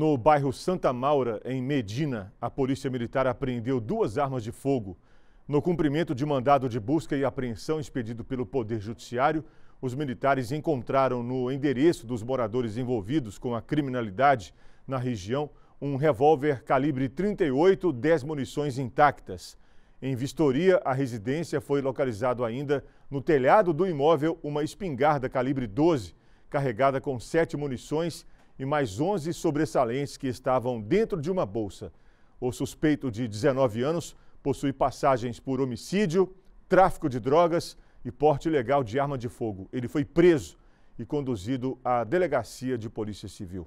No bairro Santa Maura, em Medina, a Polícia Militar apreendeu duas armas de fogo. No cumprimento de mandado de busca e apreensão expedido pelo Poder Judiciário, os militares encontraram no endereço dos moradores envolvidos com a criminalidade na região um revólver calibre 38, 10 munições intactas. Em vistoria, a residência foi localizado ainda no telhado do imóvel uma espingarda calibre 12, carregada com sete munições e mais 11 sobressalentes que estavam dentro de uma bolsa. O suspeito de 19 anos possui passagens por homicídio, tráfico de drogas e porte ilegal de arma de fogo. Ele foi preso e conduzido à delegacia de polícia civil.